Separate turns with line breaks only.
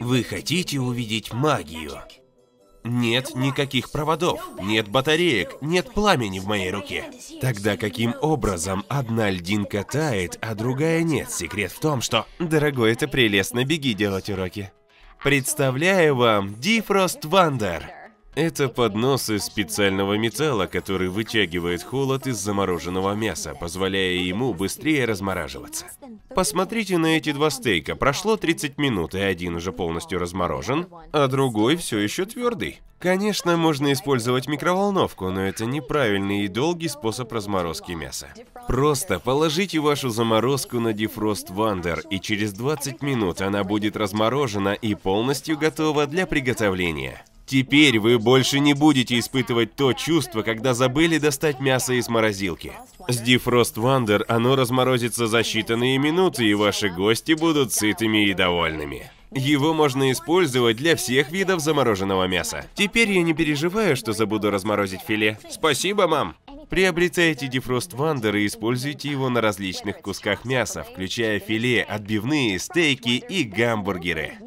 Вы хотите увидеть магию? Нет никаких проводов, нет батареек, нет пламени в моей руке. Тогда каким образом одна льдинка тает, а другая нет? Секрет в том, что... Дорогой, это прелестно, беги делать уроки. Представляю вам Дифрост Вандер. Это поднос из специального металла, который вытягивает холод из замороженного мяса, позволяя ему быстрее размораживаться. Посмотрите на эти два стейка. Прошло 30 минут, и один уже полностью разморожен, а другой все еще твердый. Конечно, можно использовать микроволновку, но это неправильный и долгий способ разморозки мяса. Просто положите вашу заморозку на Defrost Wonder, и через 20 минут она будет разморожена и полностью готова для приготовления. Теперь вы больше не будете испытывать то чувство, когда забыли достать мясо из морозилки. С Defrost Wonder оно разморозится за считанные минуты, и ваши гости будут сытыми и довольными. Его можно использовать для всех видов замороженного мяса. Теперь я не переживаю, что забуду разморозить филе. Спасибо, мам! Приобретайте Defrost Wonder и используйте его на различных кусках мяса, включая филе, отбивные, стейки и гамбургеры.